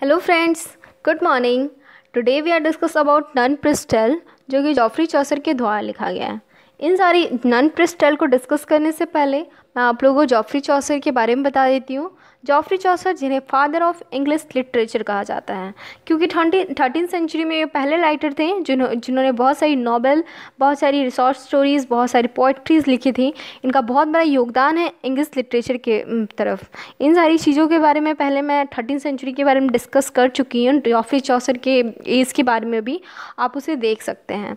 hello friends good morning today we are discuss about nun priest tale जो कि Joffrey चौसर के द्वारा लिखा गया है इन सारी नन प्रिस्टल को डिस्कस करने से पहले मैं आप लोगों को जॉफरी चौसर के बारे में बता देती हूँ जॉफ्री चौसर जिन्हें फादर ऑफ इंग्लिश लिटरेचर कहा जाता है क्योंकि थर्टीन सेंचुरी में ये पहले राइटर थे जिन्हों जिन्होंने बहुत सारी नॉवल बहुत सारी रिसोर्स स्टोरीज़ बहुत सारी पोइट्रीज़ लिखी थी इनका बहुत बड़ा योगदान है इंग्लिश लिटरेचर के तरफ इन सारी चीज़ों के बारे में पहले मैं थर्टीन सेंचुरी के बारे में डिस्कस कर चुकी हूँ जॉफ्री चौसर के एज के बारे में भी आप उसे देख सकते हैं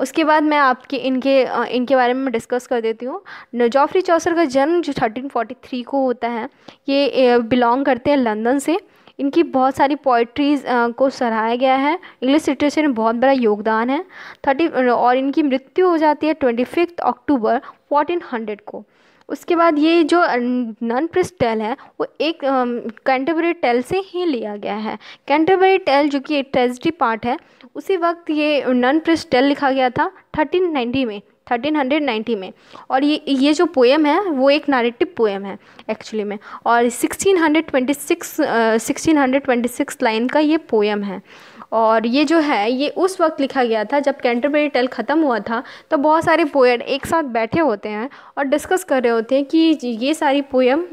उसके बाद मैं आपके इनके इनके बारे में डिस्कस कर देती हूँ जॉफ्री चौसर का जन्म जो थर्टीन को होता है ये बिलोंग करते हैं लंदन से इनकी बहुत सारी पोइट्रीज़ को सराहाया गया है इंग्लिश लिटरेचर में बहुत बड़ा योगदान है थर्टी और इनकी मृत्यु हो जाती है twenty fifth October fourteen hundred को उसके बाद ये जो नन प्रिस टेल है वो एक कैंटरबरी टेल से ही लिया गया है कैंटरबरी टेल जो कि एक ट्रेजिडी पार्ट है उसी वक्त ये नन प्रिस टेल लिखा गया था थर्टीन नाइन्टी में थर्टीन हंड्रेड नाइन्टी में और ये ये जो पोएम है वो एक नारेटिव पोएम है एक्चुअली में और sixteen hundred twenty six sixteen hundred twenty six line का ये पोएम है और ये जो है ये उस वक्त लिखा गया था जब कैंटरबेरी टेल ख़त्म हुआ था तो बहुत सारे पोएट एक साथ बैठे होते हैं और डिस्कस कर रहे होते हैं कि ये सारी पोएम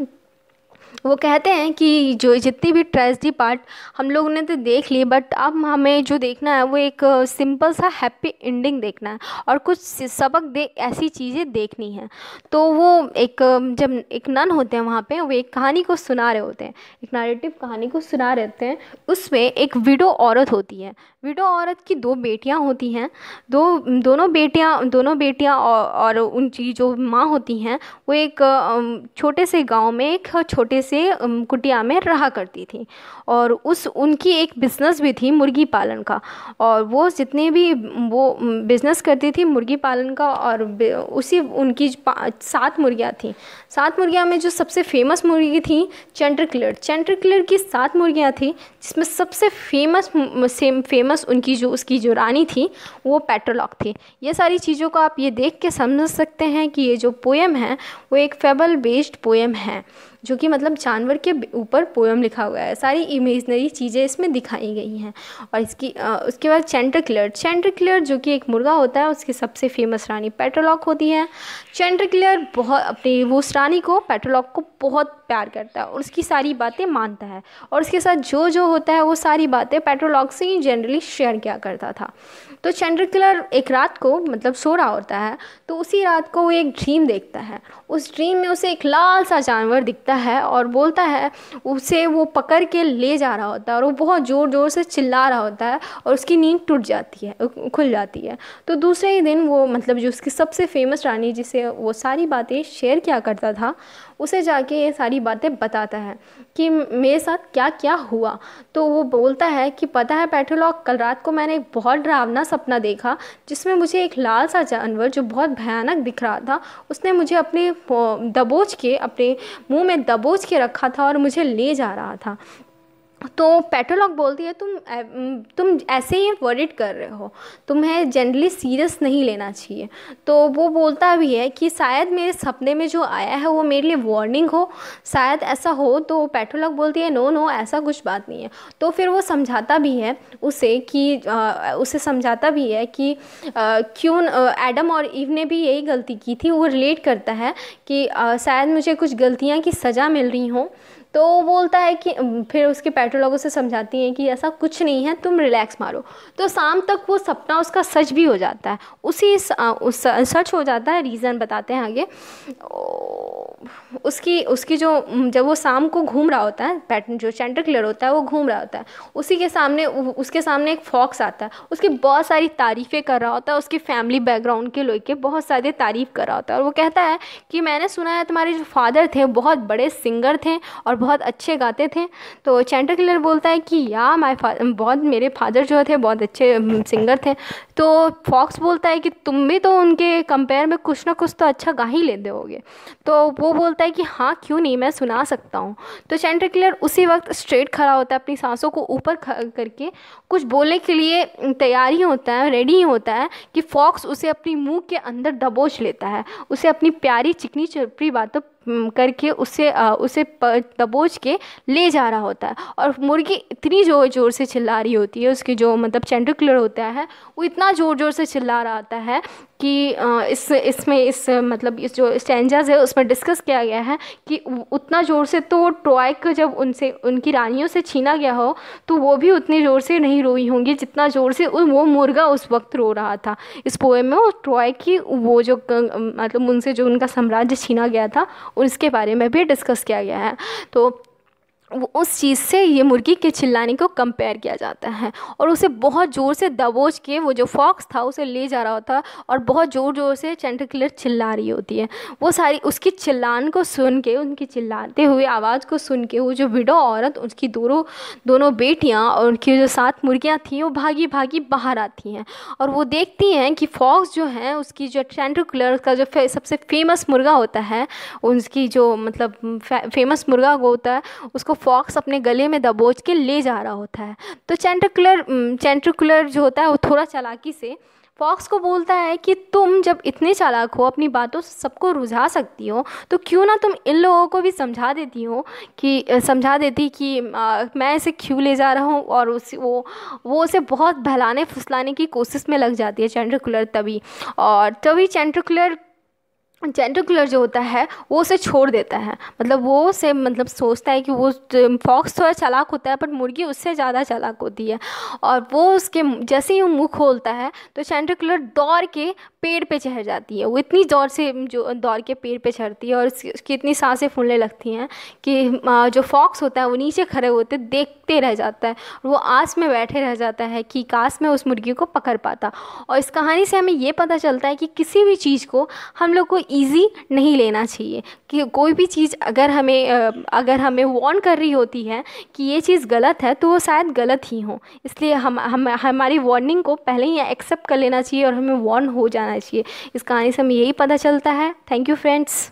वो कहते हैं कि जो जितनी भी ट्रेजडी पार्ट हम लोगों ने तो देख ली बट अब हमें जो देखना है वो एक सिंपल सा हैप्पी एंडिंग देखना है और कुछ सबक दे ऐसी चीज़ें देखनी है तो वो एक जब एक नन होते हैं वहाँ पे वो एक कहानी को सुना रहे होते हैं एक नारेटिव कहानी को सुना होते हैं उसमें एक विडो औरत होती है विडो औरत की दो बेटियाँ होती हैं दो दोनों बेटियाँ दोनों बेटियाँ और, और उनकी जो माँ होती हैं वो एक छोटे से गाँव में एक छोटे से से कुटिया में रहा करती थी और उस उनकी एक बिज़नेस भी थी मुर्गी पालन का और वो जितने भी वो बिज़नेस करती थी मुर्गी पालन का और उसी उनकी सात मुर्गियाँ थी सात मुर्गियाँ में जो सबसे फेमस मुर्गी थी चेंटर क्लर की सात मुर्गियाँ थी जिसमें सबसे फेमस सेम फेमस उनकी जो उसकी जो रानी थी वो पेट्रोलॉक थी ये सारी चीज़ों को आप ये देख के समझ सकते हैं कि ये जो पोएम है वो एक फेबल बेस्ड पोएम है जो कि मतलब जानवर के ऊपर पोयम लिखा हुआ है सारी इमेजनरी चीज़ें इसमें दिखाई गई हैं और इसकी आ, उसके बाद चैंड्रिक्लियर चैंड्रिक्लियर जो कि एक मुर्गा होता है उसकी सबसे फेमस रानी पेट्रोलॉक होती है चैंड्रिक्लियर बहुत अपनी वो उस रानी को पेट्रोलॉक को बहुत प्यार करता है और उसकी सारी बातें मानता है और उसके साथ जो जो होता है वो सारी बातें पेट्रोलॉक से ही जनरली शेयर किया करता था तो चंद्रकिलर एक रात को मतलब सो रहा होता है तो उसी रात को वो एक ड्रीम देखता है उस ड्रीम में उसे एक लाल सा जानवर दिखता है और बोलता है उसे वो पकड़ के ले जा रहा होता है और वो बहुत ज़ोर ज़ोर से चिल्ला रहा होता है और उसकी नींद टूट जाती है खुल जाती है तो दूसरे ही दिन वो मतलब जो उसकी सबसे फेमस रानी जिसे वो सारी बातें शेयर किया करता था उसे जाके ये सारी बातें बताता है कि मेरे साथ क्या क्या हुआ तो वो बोलता है कि पता है पैट्रोलॉग कल रात को मैंने एक बहुत डरावना सपना देखा जिसमें मुझे एक लाल सा जानवर जो बहुत भयानक दिख रहा था उसने मुझे अपने दबोच के अपने मुंह में दबोच के रखा था और मुझे ले जा रहा था तो पैट्रोलॉग बोलती है तुम तुम ऐसे ही वरिड कर रहे हो तुम्हें जनरली सीरियस नहीं लेना चाहिए तो वो बोलता भी है कि शायद मेरे सपने में जो आया है वो मेरे लिए वार्निंग हो शायद ऐसा हो तो पैट्रोलॉग बोलती है नो नो ऐसा कुछ बात नहीं है तो फिर वो समझाता भी है उसे कि आ, उसे समझाता भी है कि क्यों एडम और ईव ने भी यही गलती की थी वो रिलेट करता है कि आ, शायद मुझे कुछ गलतियाँ की सज़ा मिल रही हों तो बोलता है कि फिर उसके लोगों से समझाती हैं कि ऐसा कुछ नहीं है तुम रिलैक्स मारो तो शाम तक वो सपना उसका सच भी हो जाता है उसी उस सच हो जाता है रीज़न बताते हैं आगे उसकी उसकी जो जब वो शाम को घूम रहा होता है पैटर्न जो सेंटर क्लियर होता है वो घूम रहा होता है उसी के सामने उसके सामने एक फॉक्स आता है उसकी बहुत सारी तारीफ़ें कर रहा होता है उसकी फैमिली बैकग्राउंड के लोग के बहुत सारे तारीफ़ कर रहा होता है और वो कहता है कि मैंने सुना है तुम्हारे जो फादर थे बहुत बड़े सिंगर थे और बहुत अच्छे गाते थे तो चैंटर किलर बोलता है कि या माय बहुत मेरे फादर जो थे बहुत अच्छे सिंगर थे तो फॉक्स बोलता है कि तुम भी तो उनके कंपेयर में कुछ ना कुछ तो अच्छा गा ही लेते होगे तो वो बोलता है कि हाँ क्यों नहीं मैं सुना सकता हूँ तो चैंटर किलर उसी वक्त स्ट्रेट खड़ा होता है अपनी सांसों को ऊपर करके कुछ बोलने के लिए तैयार ही होता है रेडी होता है कि फॉक्स उसे अपनी मुंह के अंदर दबोच लेता है उसे अपनी प्यारी चिकनी चपड़ी बातों करके उसे उसे दबोच के ले जा रहा होता है और मुर्गी इतनी ज़ोर ज़ोर से चिल्ला रही होती है उसकी जो मतलब चंड्रिकुलर होता है वो इतना ज़ोर ज़ोर से चिल्ला रहा होता है कि इस इसमें इस मतलब इस जो स्टेंजाज है उसमें डिस्कस किया गया है कि उतना ज़ोर से तो ट्रॉय को जब उनसे उनकी रानियों से छीना गया हो तो वो भी उतने ज़ोर से नहीं रोई होंगी जितना ज़ोर से वो मुर्गा उस वक्त रो रहा था इस पोएम में वो ट्रॉय की वो जो मतलब उनसे जो उनका साम्राज्य छीना गया था उसके बारे में भी डिस्कस किया गया है तो उस चीज़ से ये मुर्गी के चिल्लाने को कंपेयर किया जाता है और उसे बहुत ज़ोर से दबोच के वो जो फॉक्स था उसे ले जा रहा होता और बहुत ज़ोर ज़ोर से चंडकलर चिल्ला रही होती है वो सारी उसकी चिल्लान को सुन के उनकी चिल्लाते हुए आवाज़ को सुन के वो जो विडो औरत उसकी दोनों दोनों बेटियाँ और उनकी जो सात मुर्गियाँ थीं वो भागी भागी बाहर आती हैं और वो देखती हैं कि फॉक्स जो है उसकी जो चंडकलर का जो फे, सबसे फेमस मुर्गा होता है उसकी जो मतलब फे, फेमस मुर्गा होता है उसको फॉक्स अपने गले में दबोच के ले जा रहा होता है तो चेंट्रिकुलर चेंट्रिकुलर जो होता है वो थोड़ा चालाकी से फॉक्स को बोलता है कि तुम जब इतने चालाक हो अपनी बातों से सबको रुझा सकती हो तो क्यों ना तुम इन लोगों को भी समझा देती हो कि समझा देती कि आ, मैं इसे क्यों ले जा रहा हूँ और उस वो वो उसे बहुत बहलाने फुसलाने की कोशिश में लग जाती है चेंट्रिकुलर तभी और तभी चेंट्रिकुलर जेंडर जो होता है वो उसे छोड़ देता है मतलब वो उसे मतलब सोचता है कि वो फॉक्स थोड़ा चालाक होता है बट मुर्गी उससे ज़्यादा चालाक होती है और वो उसके जैसे ही मुँह खोलता है तो जेंडर दौड़ के पेड़ पे चढ़ जाती है वो इतनी जोर से जो दौड़ के पेड़ पे चढ़ती है और उसकी इतनी सांसें फूलने लगती हैं कि जो फॉक्स होता है वो नीचे खड़े होते देखते रह जाता है वो आस में बैठे रह जाता है कि काश में उस मुर्गी को पकड़ पाता और इस कहानी से हमें ये पता चलता है कि किसी भी चीज़ को हम लोग को ईज़ी नहीं लेना चाहिए कि कोई भी चीज़ अगर हमें अगर हमें वॉर्न कर रही होती है कि ये चीज़ गलत है तो वो शायद गलत ही हो इसलिए हम हम हमारी वार्निंग को पहले ही एक्सेप्ट कर लेना चाहिए और हमें वार्न हो जाना चाहिए इस कहानी से हमें यही पता चलता है थैंक यू फ्रेंड्स